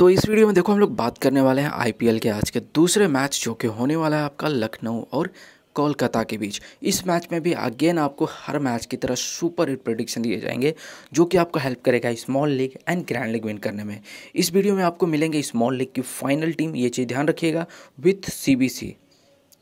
तो इस वीडियो में देखो हम लोग बात करने वाले हैं आईपीएल के आज के दूसरे मैच जो कि होने वाला है आपका लखनऊ और कोलकाता के बीच इस मैच में भी अगेन आपको हर मैच की तरह सुपर हिट प्रोडिक्शन दिए जाएंगे जो कि आपको हेल्प करेगा small league and grand league win करने में इस वीडियो में आपको मिलेंगे स्मॉल लीग की फाइनल टीम ये चीज़ ध्यान रखिएगा विथ सी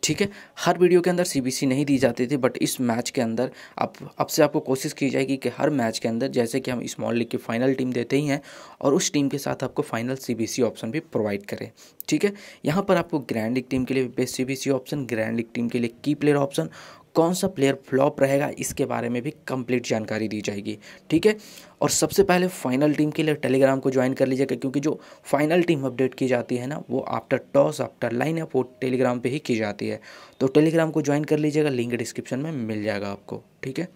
ठीक है हर वीडियो के अंदर सीबीसी नहीं दी जाती थी बट इस मैच के अंदर अब अब से आपको कोशिश की जाएगी कि हर मैच के अंदर जैसे कि हम स्मॉल लीग की फाइनल टीम देते ही हैं और उस टीम के साथ आपको फाइनल सीबीसी ऑप्शन भी प्रोवाइड करें ठीक है यहाँ पर आपको ग्रैंड लीग टीम के लिए best C option grand league team के लिए की प्लेयर ऑप्शन कौन सा प्लेयर फ्लॉप रहेगा इसके बारे में भी कंप्लीट जानकारी दी जाएगी ठीक है और सबसे पहले फाइनल टीम के लिए टेलीग्राम को ज्वाइन कर लीजिएगा क्योंकि जो फाइनल टीम अपडेट की जाती है ना वो after toss after line up वो टेलीग्राम पे ही की जाती है तो टेलीग्राम को ज्वाइन कर लीजिएगा लिंक डिस्क्रिप्शन में मिल जाएगा आपको ठीक है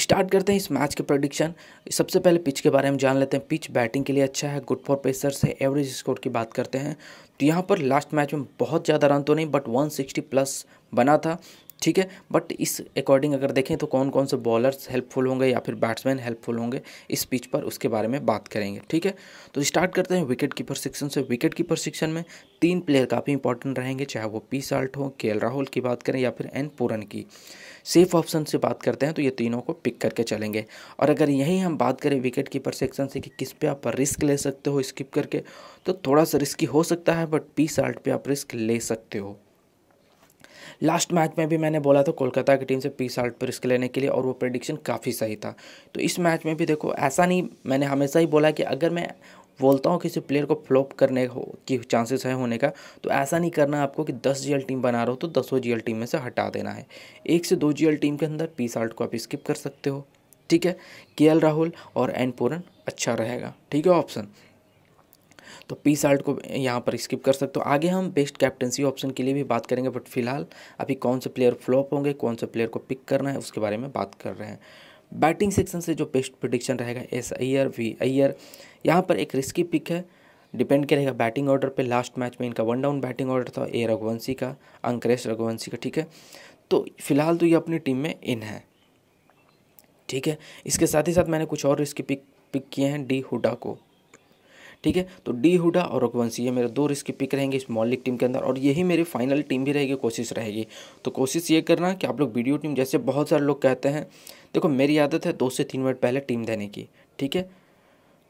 स्टार्ट करते हैं इस मैच के प्रोडिक्शन सबसे पहले पिच के बारे में जान लेते हैं पिच बैटिंग के लिए अच्छा है गुड फॉर पेसर्स है एवरेज स्कोर की बात करते हैं तो यहाँ पर लास्ट मैच में बहुत ज़्यादा रन तो नहीं बट 160 प्लस बना था ठीक है बट इस अकॉर्डिंग अगर देखें तो कौन कौन से बॉलर्स हेल्पफुल होंगे या फिर बैट्समैन हेल्पफुल होंगे इस पिच पर उसके बारे में बात करेंगे ठीक है तो स्टार्ट करते हैं विकेट कीपर सेक्शन से विकेट कीपर सेक्शन में तीन प्लेयर काफ़ी इंपॉर्टेंट रहेंगे चाहे वो पी साल्ट हो के राहुल की बात करें या फिर एन पूरन की सेफ ऑप्शन से बात करते हैं तो ये तीनों को पिक करके चलेंगे और अगर यहीं हम बात करें विकेट कीपर सेक्शन से कि किस पे आप रिस्क ले सकते हो स्किप करके तो थोड़ा सा रिस्की हो सकता है बट पी साल्ट पे आप रिस्क ले सकते हो लास्ट मैच में भी मैंने बोला था कोलकाता की टीम से पीस आउट पर रिस्क लेने के लिए और वो प्रडिक्शन काफ़ी सही था तो इस मैच में भी देखो ऐसा नहीं मैंने हमेशा ही बोला कि अगर मैं बोलता हूँ किसी प्लेयर को फ्लॉप करने हो की चांसेस है होने का तो ऐसा नहीं करना आपको कि दस जी टीम बना रहे हो तो दसों जी टीम में से हटा देना है एक से दो जी टीम के अंदर पीस आल्ट को आप स्किप कर सकते हो ठीक है के राहुल और एन पूरन अच्छा रहेगा ठीक है ऑप्शन तो पी साल्ट को यहाँ पर स्किप कर सकते हो आगे हम बेस्ट कैप्टनसी ऑप्शन के लिए भी बात करेंगे बट फिलहाल अभी कौन से प्लेयर फ्लॉप होंगे कौन से प्लेयर को पिक करना है उसके बारे में बात कर रहे हैं बैटिंग सेक्शन से जो बेस्ट प्रोडिक्शन रहेगा एस अयर वी अयर यहाँ पर एक रिस्की पिक है डिपेंड करेगा बैटिंग ऑर्डर पे लास्ट मैच में इनका वन डाउन बैटिंग ऑर्डर था ए रघुवंशी का अंकरेश रघुवंशी का ठीक है तो फिलहाल तो ये अपनी टीम में इन है ठीक है इसके साथ ही साथ मैंने कुछ और रिस्की पिक पिक किए हैं डी हुडा को ठीक है तो डी हुडा और रघुवंशी ये मेरे दो रिस्क पिक रहेंगे इस मौलिक टीम के अंदर और यही मेरी फाइनल टीम भी रहेगी कोशिश रहेगी तो कोशिश ये करना कि आप लोग वीडियो टीम जैसे बहुत सारे लोग कहते हैं देखो मेरी आदत है दो से तीन मिनट पहले टीम देने की ठीक है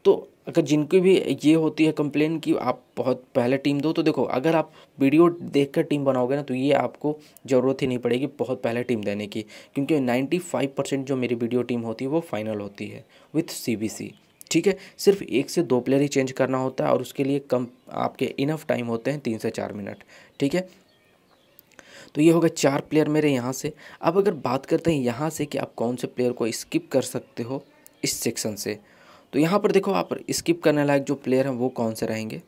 तो अगर जिनकी भी ये होती है कंप्लेन कि आप बहुत पहले टीम दो तो देखो अगर आप वीडियो देख कर टीम बनाओगे ना तो ये आपको ज़रूरत ही नहीं पड़ेगी बहुत पहले टीम देने की क्योंकि 95 परसेंट जो मेरी वीडियो टीम होती है वो फाइनल होती है विथ सी ठीक है सिर्फ एक से दो प्लेयर ही चेंज करना होता है और उसके लिए कम आपके इनफ टाइम होते हैं तीन से चार मिनट ठीक है तो ये होगा चार प्लेयर मेरे यहाँ से अब अगर बात करते हैं यहाँ से कि आप कौन से प्लेयर को स्किप कर सकते हो इस सेक्शन से तो यहाँ पर देखो आप स्किप करने लायक जो प्लेयर हैं वो कौन से रहेंगे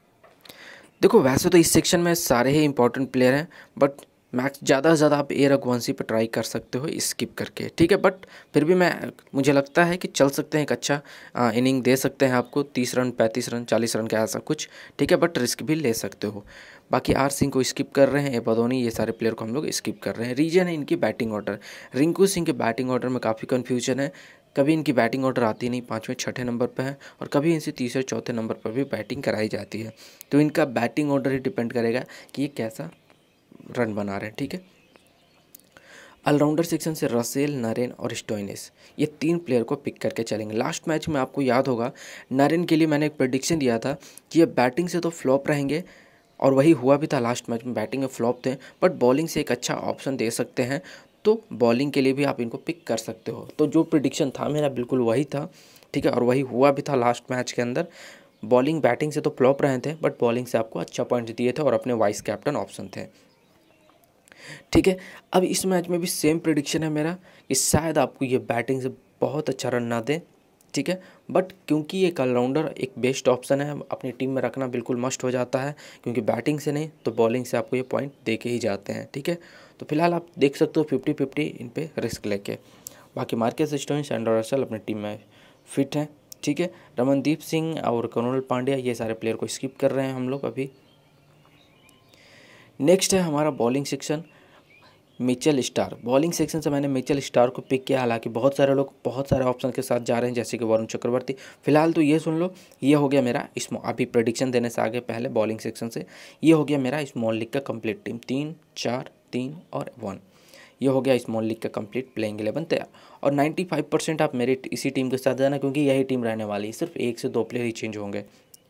देखो वैसे तो इस सेक्शन में सारे ही इंपॉर्टेंट प्लेयर हैं बट मैक्स ज़्यादा से ज़्यादा आप ए रघुवंशी पर ट्राई कर सकते हो स्किप करके ठीक है बट फिर भी मैं मुझे लगता है कि चल सकते हैं एक अच्छा आ, इनिंग दे सकते हैं आपको तीस रन पैंतीस रन चालीस रन के ऐसा कुछ ठीक है बट रिस्क भी ले सकते हो बाकी आर सिंह को स्किप कर रहे हैं ए बदोनी ये सारे प्लेयर को हम लोग स्किप कर रहे हैं रीजन है इनकी बैटिंग ऑर्डर रिंकू सिंह के बैटिंग ऑर्डर में काफ़ी कन्फ्यूजन है कभी इनकी बैटिंग ऑर्डर आती नहीं पाँचवें छठे नंबर पर है और कभी इनसे तीसरे चौथे नंबर पर भी बैटिंग कराई जाती है तो इनका बैटिंग ऑर्डर ही डिपेंड करेगा कि ये कैसा रन बना रहे हैं ठीक है ऑलराउंडर सेक्शन से रसेल नरेन और स्टोइनिस ये तीन प्लेयर को पिक करके चलेंगे लास्ट मैच में आपको याद होगा नरेन के लिए मैंने एक प्रडिक्शन दिया था कि ये बैटिंग से तो फ्लॉप रहेंगे और वही हुआ भी था लास्ट मैच में बैटिंग में फ्लॉप थे बट बॉलिंग से एक अच्छा ऑप्शन दे सकते हैं तो बॉलिंग के लिए भी आप इनको पिक कर सकते हो तो जो प्रिडिक्शन था मेरा बिल्कुल वही था ठीक है और वही हुआ भी था लास्ट मैच के अंदर बॉलिंग बैटिंग से तो फ्लॉप रहे थे बट बॉलिंग से आपको अच्छा पॉइंट दिए थे और अपने वाइस कैप्टन ऑप्शन थे ठीक है अब इस मैच में भी सेम प्रडिक्शन है मेरा कि शायद आपको ये बैटिंग से बहुत अच्छा रन ना दे ठीक है बट क्योंकि एक ऑलराउंडर एक बेस्ट ऑप्शन है अपनी टीम में रखना बिल्कुल मस्ट हो जाता है क्योंकि बैटिंग से नहीं तो बॉलिंग से आपको ये पॉइंट दे के ही जाते हैं ठीक है तो फिलहाल आप देख सकते हो फिफ्टी फिफ्टी इन पर रिस्क लेके बाकी मार्केस सिस्टम एंड रसल अपनी टीम में फिट हैं ठीक है रमनदीप सिंह और करुणल पांड्या ये सारे प्लेयर को स्किप कर रहे हैं हम लोग अभी नेक्स्ट है हमारा bowling section Mitchell Starc bowling section से मैंने मिचल स्टार को पिक किया हालांकि बहुत सारे लोग बहुत सारे ऑप्शन के साथ जा रहे हैं जैसे कि वरुण चक्रवर्ती फिलहाल तो ये सुन लो ये हो गया मेरा इस अभी प्रडिक्शन देने से आगे पहले बॉलिंग सेक्शन से ये हो गया मेरा स्मॉल लीग का कंप्लीट टीम तीन चार तीन और वन ये हो गया स्मॉल लीग का कंप्लीट प्लेइंग इलेवन तैयार और नाइन्टी परसेंट आप मेरे इसी टीम के साथ जाना क्योंकि यही टीम रहने वाली है सिर्फ एक से दो प्लेयर ही चेंज होंगे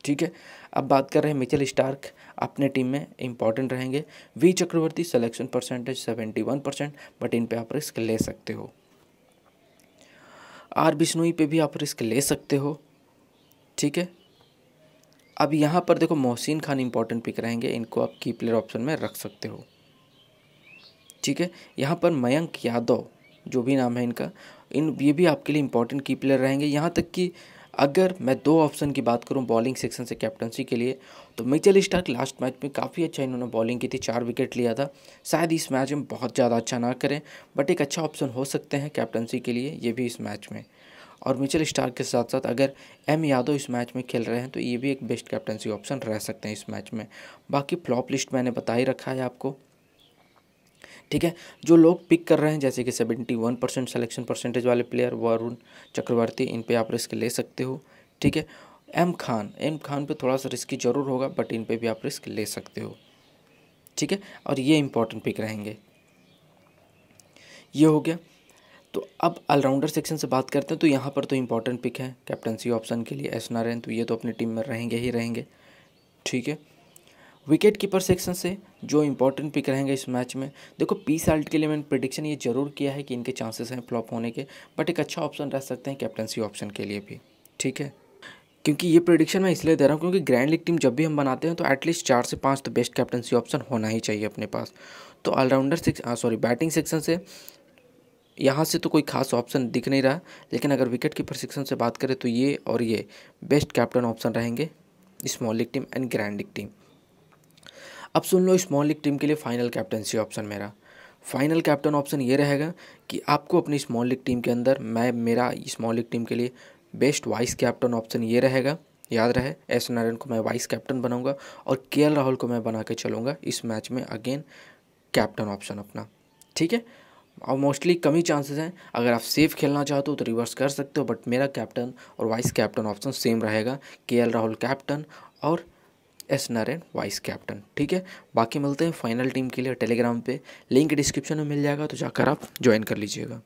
ठीक है अब बात कर रहे हैं मिचेल स्टार्क अपने टीम में इंपॉर्टेंट रहेंगे V Chakravarthy selection percentage seventy one percent but इन पे आप रिस्क ले सकते हो आर बिश्नोई पे भी आप रिस्क ले सकते हो ठीक है अब यहाँ पर देखो मोहसिन खान इंपॉर्टेंट पिक रहेंगे इनको आप की प्लेयर ऑप्शन में रख सकते हो ठीक है यहाँ पर मयंक यादव जो भी नाम है इनका इन ये भी आपके लिए इंपॉर्टेंट की प्लेयर रहेंगे यहाँ तक कि अगर मैं दो ऑप्शन की बात करूं बॉलिंग सेक्शन से कैप्टनसी के लिए तो मिचेल स्टार्क लास्ट मैच में काफ़ी अच्छा इन्होंने बॉलिंग की थी चार विकेट लिया था शायद इस मैच में बहुत ज़्यादा अच्छा ना करें बट एक अच्छा ऑप्शन हो सकते हैं कैप्टनसी के लिए ये भी इस मैच में और मिचेल स्टार्क के साथ साथ अगर एम यादव इस मैच में खेल रहे हैं तो ये भी एक बेस्ट कैप्टनसी ऑप्शन रह सकते हैं इस मैच में बाकी फ्लॉप लिस्ट मैंने बता ही रखा है आपको ठीक है जो लोग पिक कर रहे हैं जैसे कि seventy one percent selection percentage वाले प्लेयर वरुण चक्रवर्ती इन पे आप रिस्क ले सकते हो ठीक है एम खान एम खान पे थोड़ा सा रिस्की ज़रूर होगा बट इन पे भी आप रिस्क ले सकते हो ठीक है और ये इंपॉर्टेंट पिक रहेंगे ये हो गया तो अब ऑलराउंडर सेक्शन से बात करते हैं तो यहाँ पर तो इंपॉर्टेंट पिक है कैप्टनसी ऑप्शन के लिए एस नारायण तो ये तो अपनी टीम में रहेंगे ही रहेंगे ठीक है विकेट कीपर सेक्शन से जो इंपॉर्टेंट पिक रहेंगे इस मैच में देखो पी साल्ट के लिए मैंने प्रडिक्शन ये जरूर किया है कि इनके चांसेस हैं फ्लॉप होने के बट एक अच्छा ऑप्शन रह सकते हैं कैप्टनसी ऑप्शन के लिए भी ठीक है क्योंकि ये प्रडिक्शन मैं इसलिए दे रहा हूँ क्योंकि ग्रैंड लीग टीम जब भी हम बनाते हैं तो एटलीस्ट चार से पाँच तो बेस्ट कैप्टनसी ऑप्शन होना ही चाहिए अपने पास तो allrounder six sorry batting section से यहाँ से तो कोई खास ऑप्शन दिख नहीं रहा लेकिन अगर विकेट कीपर सेक्शन से बात करें तो ये और ये बेस्ट कैप्टन ऑप्शन रहेंगे small league team and grand league team अब सुन लो स्मॉल लीग टीम के लिए फाइनल कैप्टनसी ऑप्शन मेरा फाइनल कैप्टन ऑप्शन ये रहेगा कि आपको अपनी स्मॉल लीग टीम के अंदर मैं मेरा स्मॉल लीग टीम के लिए बेस्ट वाइस कैप्टन ऑप्शन ये रहेगा याद रहे एस नारायण को मैं वाइस कैप्टन बनाऊंगा और के राहुल को मैं बना के चलूँगा इस मैच में अगेन कैप्टन ऑप्शन अपना ठीक है और मोस्टली कम ही चांसेस हैं अगर आप सेफ खेलना चाहते हो तो रिवर्स कर सकते हो बट मेरा कैप्टन और वाइस कैप्टन ऑप्शन सेम रहेगा के राहुल कैप्टन और एस नारायण वाइस कैप्टन ठीक है बाकी मिलते हैं फाइनल टीम के लिए टेलीग्राम पे लिंक डिस्क्रिप्शन में मिल जाएगा तो जाकर आप ज्वाइन कर लीजिएगा